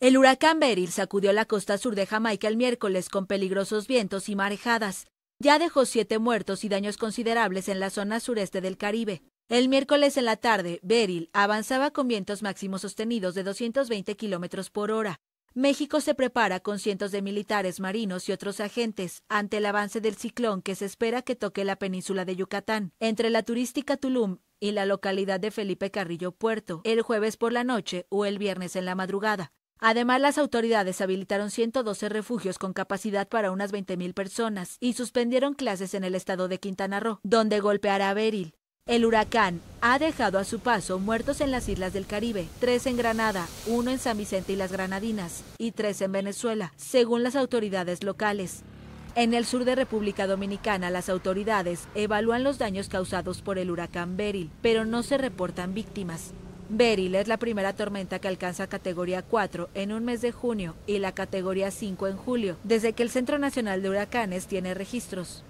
El huracán Beryl sacudió la costa sur de Jamaica el miércoles con peligrosos vientos y marejadas. Ya dejó siete muertos y daños considerables en la zona sureste del Caribe. El miércoles en la tarde, Beryl avanzaba con vientos máximos sostenidos de 220 kilómetros por hora. México se prepara con cientos de militares, marinos y otros agentes ante el avance del ciclón que se espera que toque la península de Yucatán, entre la turística Tulum y la localidad de Felipe Carrillo Puerto, el jueves por la noche o el viernes en la madrugada. Además, las autoridades habilitaron 112 refugios con capacidad para unas 20.000 personas y suspendieron clases en el estado de Quintana Roo, donde golpeará a Beryl. El huracán ha dejado a su paso muertos en las islas del Caribe, tres en Granada, uno en San Vicente y las Granadinas y tres en Venezuela, según las autoridades locales. En el sur de República Dominicana, las autoridades evalúan los daños causados por el huracán Beryl, pero no se reportan víctimas. Beryl es la primera tormenta que alcanza categoría 4 en un mes de junio y la categoría 5 en julio, desde que el Centro Nacional de Huracanes tiene registros.